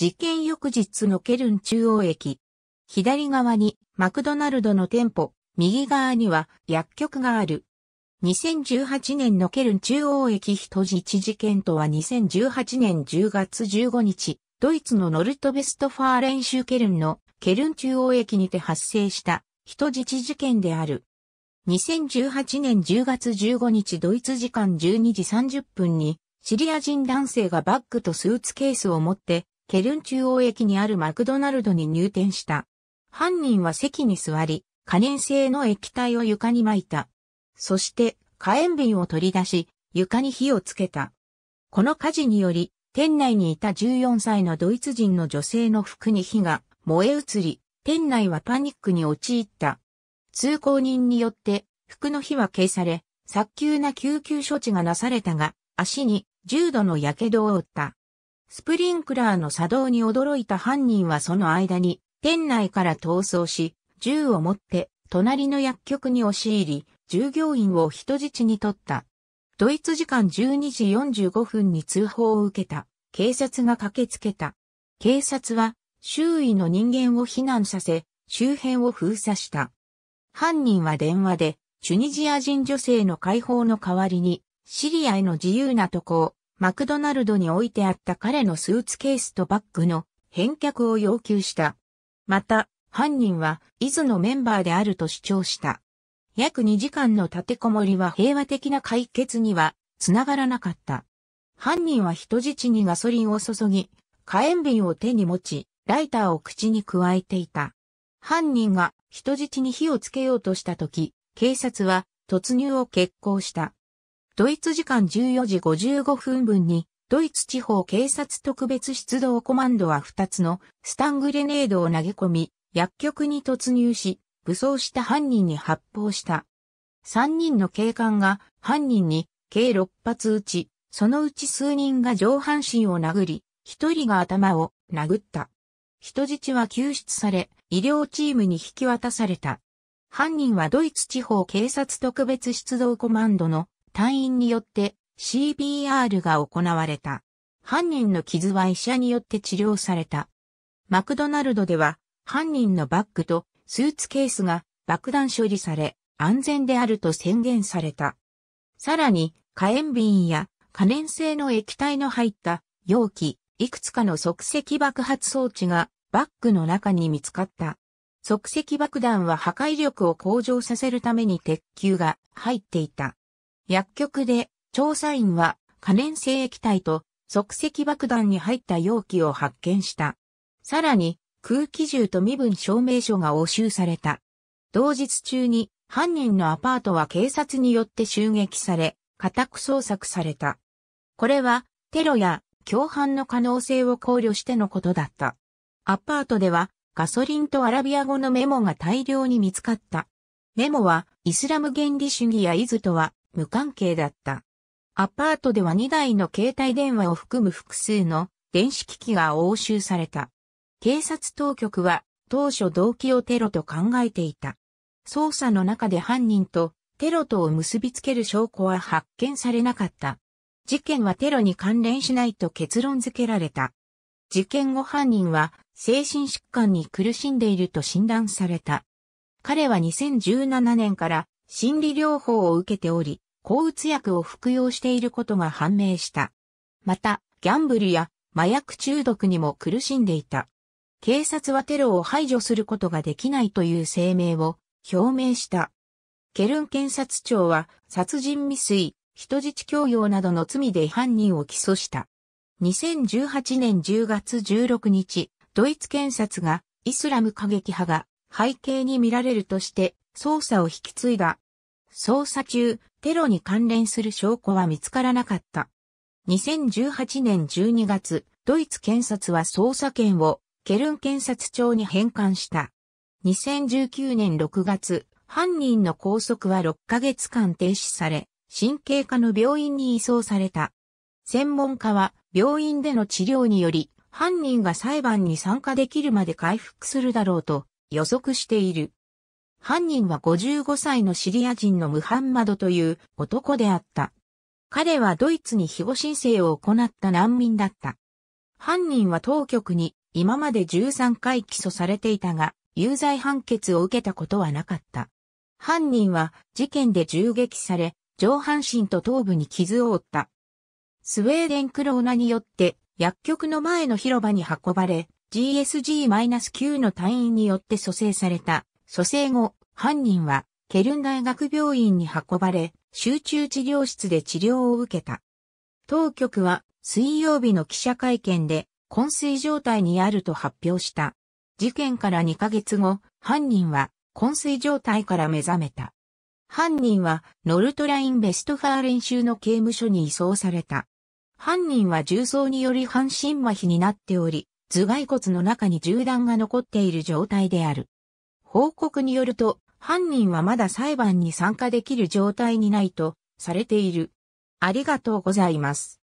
事件翌日のケルン中央駅。左側にマクドナルドの店舗、右側には薬局がある。2018年のケルン中央駅人質事件とは2018年10月15日、ドイツのノルトベストファーレン州ケルンのケルン中央駅にて発生した人質事件である。2018年10月15日ドイツ時間12時30分にシリア人男性がバッグとスーツケースを持ってケルン中央駅にあるマクドナルドに入店した。犯人は席に座り、可燃性の液体を床に巻いた。そして、火炎瓶を取り出し、床に火をつけた。この火事により、店内にいた14歳のドイツ人の女性の服に火が燃え移り、店内はパニックに陥った。通行人によって服の火は消され、早急な救急処置がなされたが、足に重度の火傷を負った。スプリンクラーの作動に驚いた犯人はその間に、店内から逃走し、銃を持って隣の薬局に押し入り、従業員を人質に取った。ドイツ時間12時45分に通報を受けた。警察が駆けつけた。警察は周囲の人間を避難させ、周辺を封鎖した。犯人は電話で、チュニジア人女性の解放の代わりに、シリアへの自由な渡航、マクドナルドに置いてあった彼のスーツケースとバッグの返却を要求した。また、犯人は、イズのメンバーであると主張した。約2時間の立てこもりは平和的な解決には、つながらなかった。犯人は人質にガソリンを注ぎ、火炎瓶を手に持ち、ライターを口に加えていた。犯人が人質に火をつけようとした時、警察は突入を決行した。ドイツ時間14時55分分に、ドイツ地方警察特別出動コマンドは2つのスタングレネードを投げ込み、薬局に突入し、武装した犯人に発砲した。3人の警官が犯人に計6発撃ち、そのうち数人が上半身を殴り、1人が頭を殴った。人質は救出され、医療チームに引き渡された。犯人はドイツ地方警察特別出動コマンドの隊員によって CBR が行われた。犯人の傷は医者によって治療された。マクドナルドでは犯人のバッグとスーツケースが爆弾処理され安全であると宣言された。さらに火炎瓶や可燃性の液体の入った容器、いくつかの即席爆発装置がバッグの中に見つかった。即席爆弾は破壊力を向上させるために鉄球が入っていた。薬局で、調査員は可燃性液体と即席爆弾に入った容器を発見した。さらに、空気銃と身分証明書が押収された。同日中に、犯人のアパートは警察によって襲撃され、家宅捜索された。これは、テロや共犯の可能性を考慮してのことだった。アパートでは、ガソリンとアラビア語のメモが大量に見つかった。メモは、イスラム原理主義やイズとは、無関係だった。アパートでは2台の携帯電話を含む複数の電子機器が押収された。警察当局は当初動機をテロと考えていた。捜査の中で犯人とテロとを結びつける証拠は発見されなかった。事件はテロに関連しないと結論付けられた。事件後犯人は精神疾患に苦しんでいると診断された。彼は2017年から心理療法を受けており、抗うつ薬を服用していることが判明した。また、ギャンブルや麻薬中毒にも苦しんでいた。警察はテロを排除することができないという声明を表明した。ケルン検察庁は殺人未遂、人質強要などの罪で犯人を起訴した。2018年10月16日、ドイツ検察がイスラム過激派が背景に見られるとして捜査を引き継いだ捜査中、テロに関連する証拠は見つからなかった。2018年12月、ドイツ検察は捜査権をケルン検察庁に返還した。2019年6月、犯人の拘束は6ヶ月間停止され、神経科の病院に移送された。専門家は病院での治療により犯人が裁判に参加できるまで回復するだろうと予測している。犯人は55歳のシリア人のムハンマドという男であった。彼はドイツに庇護申請を行った難民だった。犯人は当局に今まで13回起訴されていたが、有罪判決を受けたことはなかった。犯人は事件で銃撃され、上半身と頭部に傷を負った。スウェーデンクローナによって薬局の前の広場に運ばれ、GSG-9 の隊員によって蘇生された蘇生後、犯人はケルン大学病院に運ばれ、集中治療室で治療を受けた。当局は水曜日の記者会見で昏睡状態にあると発表した。事件から2ヶ月後、犯人は昏睡状態から目覚めた。犯人はノルトライン・ベストファー練習の刑務所に移送された。犯人は重曹により半身麻痺になっており、頭蓋骨の中に銃弾が残っている状態である。報告によると、犯人はまだ裁判に参加できる状態にないとされている。ありがとうございます。